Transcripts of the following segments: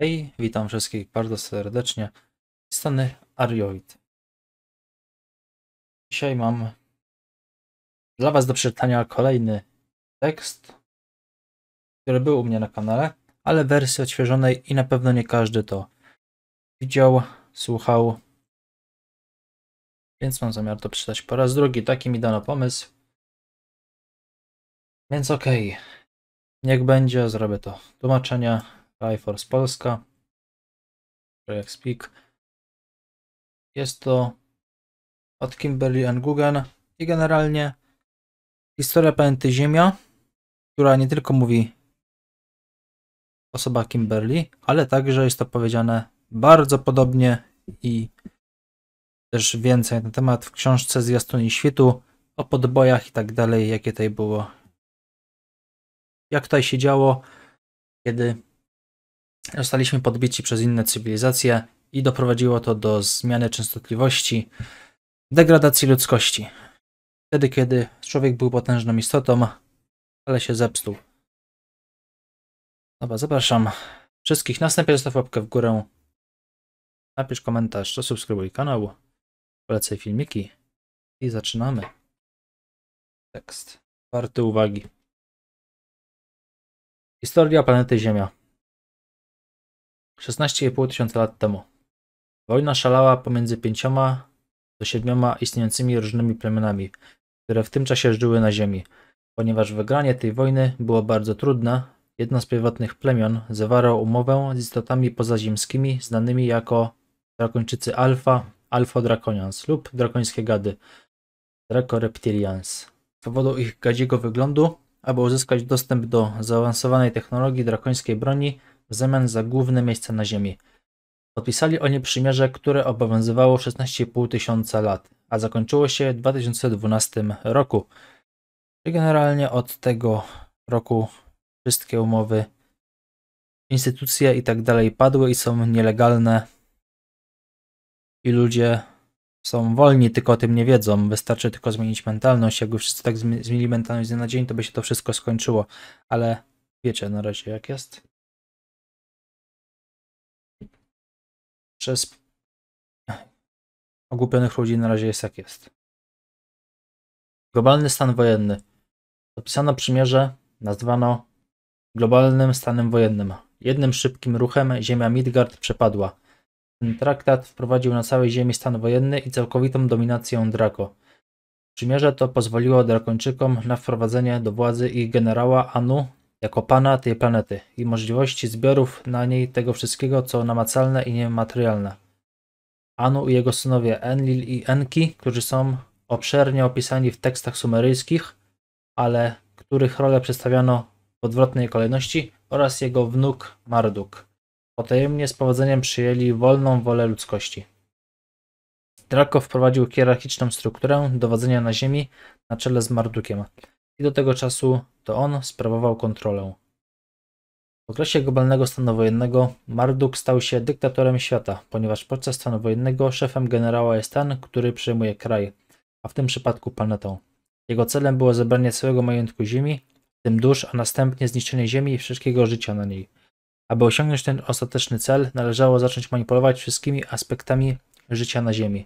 Hej, witam wszystkich bardzo serdecznie. Stany Arioid. Dzisiaj mam dla Was do przeczytania kolejny tekst, który był u mnie na kanale, ale w wersji odświeżonej i na pewno nie każdy to widział, słuchał. Więc mam zamiar to przeczytać po raz drugi. Taki mi dano pomysł. Więc okej. Okay. Niech będzie, zrobię to tłumaczenie Triforce Polska, jak Speak. Jest to od Kimberly and Guggen i generalnie historia planety Ziemia, która nie tylko mówi osoba Kimberly, ale także jest to powiedziane bardzo podobnie i też więcej na temat w książce z i Świtu o podbojach i tak dalej, jakie tutaj było. Jak tutaj się działo, kiedy Zostaliśmy podbici przez inne cywilizacje i doprowadziło to do zmiany częstotliwości, degradacji ludzkości. Wtedy, kiedy człowiek był potężną istotą, ale się zepsuł. Dobra, zapraszam wszystkich. Następnie zostaw łapkę w górę, napisz komentarz, zasubskrybuj kanał, polecaj filmiki i zaczynamy. Tekst. Warty uwagi. Historia planety Ziemia. 16,5 tysiąca lat temu. Wojna szalała pomiędzy pięcioma do siedmioma istniejącymi różnymi plemionami, które w tym czasie żyły na ziemi. Ponieważ wygranie tej wojny było bardzo trudne, jedno z prywatnych plemion zawarło umowę z istotami pozaziemskimi znanymi jako Drakończycy Alfa, Alfa Draconians lub Drakońskie Gady, Draco Reptilians. Z powodu ich gadziego wyglądu, aby uzyskać dostęp do zaawansowanej technologii drakońskiej broni, w zamian za główne miejsce na ziemi. Podpisali oni przymierze, które obowiązywało 16,5 tysiąca lat, a zakończyło się w 2012 roku. I generalnie od tego roku wszystkie umowy, instytucje i tak dalej padły i są nielegalne i ludzie są wolni, tylko o tym nie wiedzą. Wystarczy tylko zmienić mentalność. Jakby wszyscy tak zmienili mentalność z dnia na dzień, to by się to wszystko skończyło. Ale wiecie na razie jak jest. przez ogłupionych ludzi na razie jest jak jest. Globalny stan wojenny. Zapisano przymierze, nazwano globalnym stanem wojennym. Jednym szybkim ruchem ziemia Midgard przepadła. Ten traktat wprowadził na całej ziemi stan wojenny i całkowitą dominację Draco. Przymierze to pozwoliło Drakończykom na wprowadzenie do władzy ich generała Anu jako Pana tej planety i możliwości zbiorów na niej tego wszystkiego, co namacalne i niematerialne. Anu i jego synowie Enlil i Enki, którzy są obszernie opisani w tekstach sumeryjskich, ale których role przedstawiano w odwrotnej kolejności, oraz jego wnuk Marduk. Potajemnie z powodzeniem przyjęli wolną wolę ludzkości. Draco wprowadził hierarchiczną strukturę dowodzenia na Ziemi na czele z Mardukiem i do tego czasu to on sprawował kontrolę. W okresie globalnego stanu wojennego Marduk stał się dyktatorem świata, ponieważ podczas stanu wojennego szefem generała jest ten, który przejmuje kraj, a w tym przypadku planetę. Jego celem było zebranie całego majątku Ziemi, w tym dusz, a następnie zniszczenie Ziemi i wszystkiego życia na niej. Aby osiągnąć ten ostateczny cel, należało zacząć manipulować wszystkimi aspektami życia na Ziemi.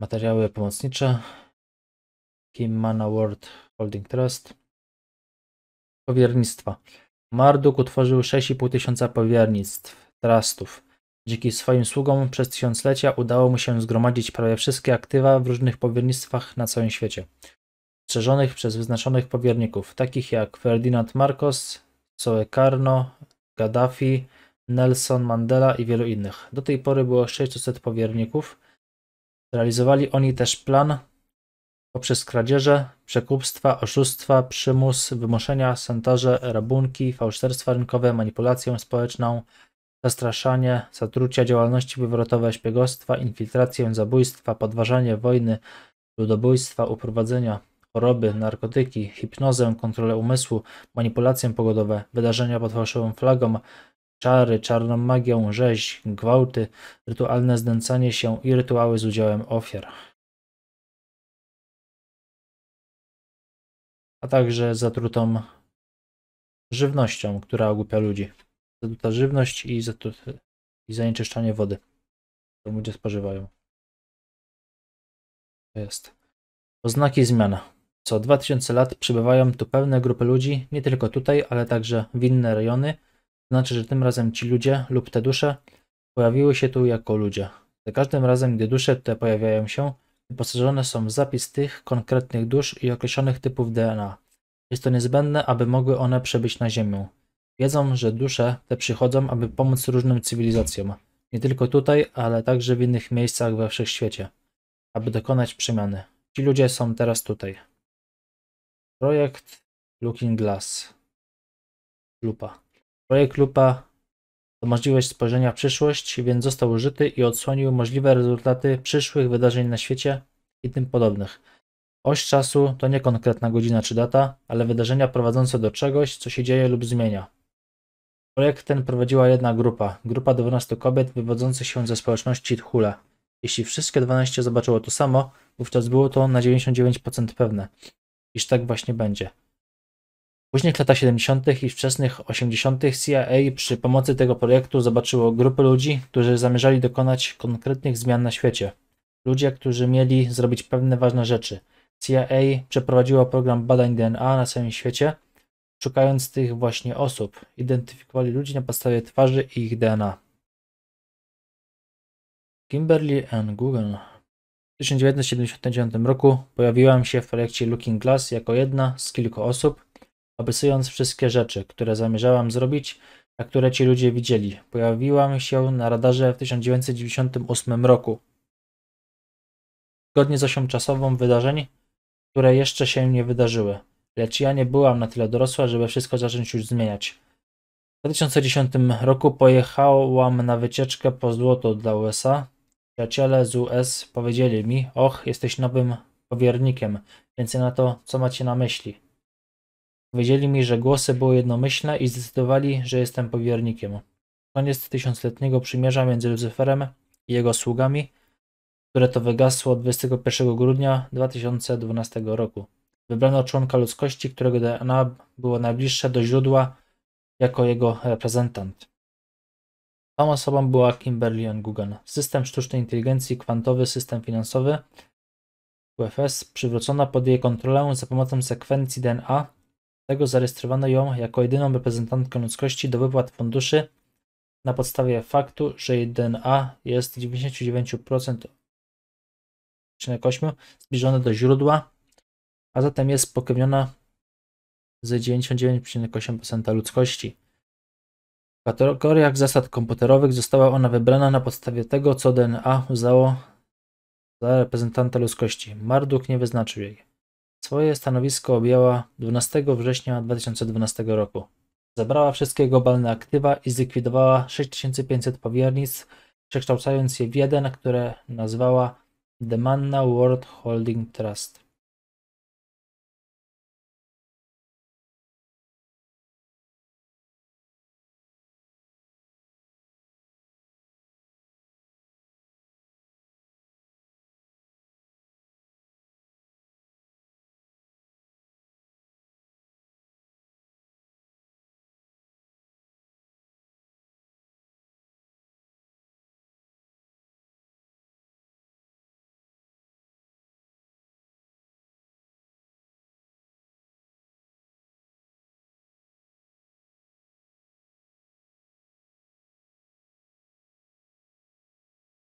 Materiały pomocnicze Kim Mana World Holding Trust. Powiernictwa. Marduk utworzył 6,5 tysiąca powiernictw, trustów. Dzięki swoim sługom przez tysiąclecia udało mu się zgromadzić prawie wszystkie aktywa w różnych powiernictwach na całym świecie, strzeżonych przez wyznaczonych powierników, takich jak Ferdinand Marcos, Soekarno, Gaddafi, Nelson Mandela i wielu innych. Do tej pory było 600 powierników. Realizowali oni też plan poprzez kradzieże, przekupstwa, oszustwa, przymus, wymuszenia, szantaże, rabunki, fałszerstwa rynkowe, manipulację społeczną, zastraszanie, zatrucia, działalności wywrotowe, szpiegostwa, infiltrację, zabójstwa, podważanie wojny, ludobójstwa, uprowadzenia, choroby, narkotyki, hipnozę, kontrolę umysłu, manipulacje pogodowe, wydarzenia pod fałszywą flagą, czary, czarną magią, rzeź, gwałty, rytualne znęcanie się i rytuały z udziałem ofiar. a także zatrutą żywnością, która ogłupia ludzi. Zatruta żywność i, zatrute, i zanieczyszczanie wody, którą ludzie spożywają. To jest. Oznaki zmiana. Co 2000 lat przybywają tu pewne grupy ludzi, nie tylko tutaj, ale także w inne rejony. Znaczy, że tym razem ci ludzie lub te dusze pojawiły się tu jako ludzie. Za każdym razem, gdy dusze te pojawiają się, wyposażone są w zapis tych konkretnych dusz i określonych typów DNA. Jest to niezbędne, aby mogły one przebyć na Ziemię. Wiedzą, że dusze te przychodzą, aby pomóc różnym cywilizacjom, nie tylko tutaj, ale także w innych miejscach we wszechświecie, aby dokonać przemiany. Ci ludzie są teraz tutaj. Projekt Looking Glass. Lupa. Projekt Lupa to możliwość spojrzenia w przyszłość, więc został użyty i odsłonił możliwe rezultaty przyszłych wydarzeń na świecie i tym podobnych. Oś czasu to nie konkretna godzina czy data, ale wydarzenia prowadzące do czegoś, co się dzieje lub zmienia. Projekt ten prowadziła jedna grupa, grupa 12 kobiet wywodzących się ze społeczności Tchule. Jeśli wszystkie 12 zobaczyło to samo, wówczas było to na 99% pewne, iż tak właśnie będzie w latach 70. i wczesnych 80. CIA przy pomocy tego projektu zobaczyło grupę ludzi, którzy zamierzali dokonać konkretnych zmian na świecie. Ludzie, którzy mieli zrobić pewne ważne rzeczy. CIA przeprowadziła program badań DNA na całym świecie, szukając tych właśnie osób. Identyfikowali ludzi na podstawie twarzy i ich DNA. Kimberly N. Guggen w 1979 roku pojawiłam się w projekcie Looking Glass jako jedna z kilku osób, opisując wszystkie rzeczy, które zamierzałam zrobić, a które ci ludzie widzieli. Pojawiłam się na radarze w 1998 roku. Zgodnie z osią czasową wydarzeń, które jeszcze się nie wydarzyły, lecz ja nie byłam na tyle dorosła, żeby wszystko zacząć już zmieniać. W 2010 roku pojechałam na wycieczkę po złoto dla USA. Przyjaciele z US powiedzieli mi: Och, jesteś nowym powiernikiem, więc na to, co macie na myśli. Powiedzieli mi, że głosy były jednomyślne i zdecydowali, że jestem powiernikiem. Koniec tysiącletniego przymierza między Lucyferem i jego sługami, które to wygasło 21 grudnia 2012 roku. Wybrano członka ludzkości, którego DNA było najbliższe do źródła jako jego reprezentant. Tą osobą była Kimberly Guggen. System sztucznej inteligencji, kwantowy system finansowy UFS przywrócono pod jej kontrolę za pomocą sekwencji DNA tego zarejestrowano ją jako jedyną reprezentantkę ludzkości do wypłat funduszy na podstawie faktu, że jej DNA jest 99% zbliżone do źródła, a zatem jest pokrewniona z 99,8% ludzkości. W kategoriach zasad komputerowych została ona wybrana na podstawie tego, co DNA uznało za reprezentanta ludzkości. Marduk nie wyznaczył jej. Swoje stanowisko objęła 12 września 2012 roku. Zabrała wszystkie globalne aktywa i zlikwidowała 6500 powiernic, przekształcając je w jeden, które nazwała The Manna World Holding Trust.